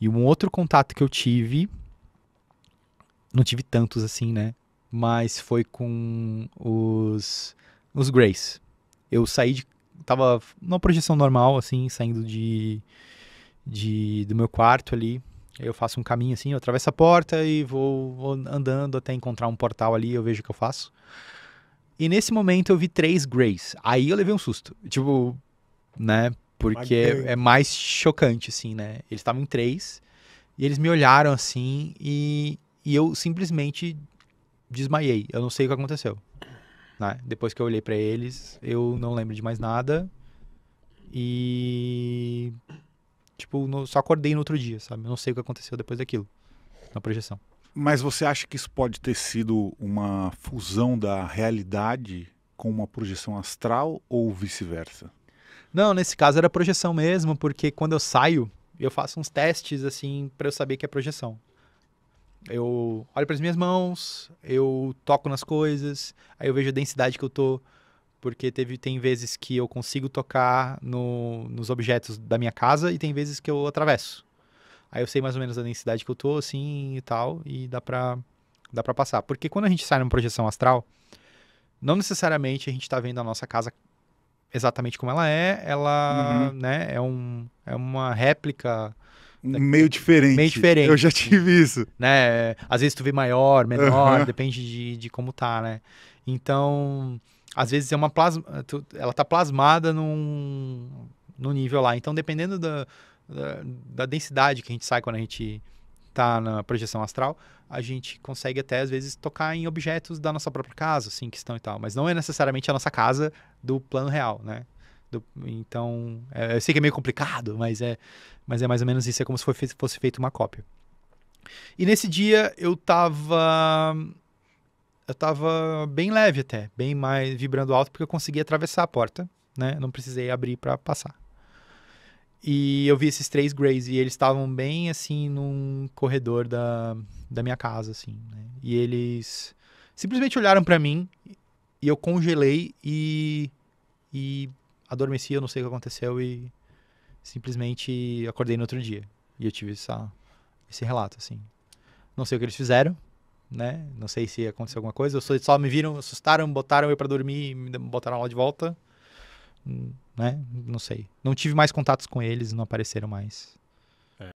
E um outro contato que eu tive, não tive tantos assim, né? Mas foi com os, os Grays. Eu saí de. Tava numa projeção normal, assim, saindo de, de do meu quarto ali. Eu faço um caminho assim, eu atravesso a porta e vou, vou andando até encontrar um portal ali, eu vejo o que eu faço. E nesse momento eu vi três Greys. Aí eu levei um susto. Tipo, né? Porque é, é, mais chocante, assim, né? Eles estavam em três e eles me olharam assim e, e eu simplesmente desmaiei. Eu não sei o que aconteceu. Né? Depois que eu olhei para eles, eu não lembro de mais nada. E. Tipo, no, só acordei no outro dia, sabe? Eu não sei o que aconteceu depois daquilo, na projeção. Mas você acha que isso pode ter sido uma fusão da realidade com uma projeção astral ou vice-versa? Não, nesse caso era projeção mesmo, porque quando eu saio, eu faço uns testes assim para eu saber que é projeção. Eu olho para as minhas mãos, eu toco nas coisas, aí eu vejo a densidade que eu tô, porque teve tem vezes que eu consigo tocar no, nos objetos da minha casa e tem vezes que eu atravesso. Aí eu sei mais ou menos a densidade que eu tô assim e tal e dá para dá para passar. Porque quando a gente sai numa projeção astral, não necessariamente a gente está vendo a nossa casa exatamente como ela é, ela uhum. né, é, um, é uma réplica. meio diferente. Meio diferente. Eu já tive isso. Né? Às vezes tu vê maior, menor, uhum. depende de, de como tá, né? Então, às vezes é uma plasma, tu, ela tá plasmada num, num nível lá. Então, dependendo da, da, da densidade que a gente sai quando a gente está na projeção astral, a gente consegue até às vezes tocar em objetos da nossa própria casa, assim, que estão e tal, mas não é necessariamente a nossa casa do plano real, né? Do, então, é, eu sei que é meio complicado, mas é, mas é mais ou menos isso, é como se fosse, fosse feito uma cópia. E nesse dia eu tava eu tava bem leve até, bem mais vibrando alto porque eu consegui atravessar a porta, né? Não precisei abrir para passar. E eu vi esses três Greys e eles estavam bem assim num corredor da, da minha casa, assim. Né? E eles simplesmente olharam para mim e eu congelei e, e adormeci, eu não sei o que aconteceu e simplesmente acordei no outro dia. E eu tive essa, esse relato, assim. Não sei o que eles fizeram, né? Não sei se aconteceu alguma coisa. Eu só, só me viram, assustaram, botaram eu para dormir, me botaram lá de volta né? Não sei. Não tive mais contatos com eles, não apareceram mais.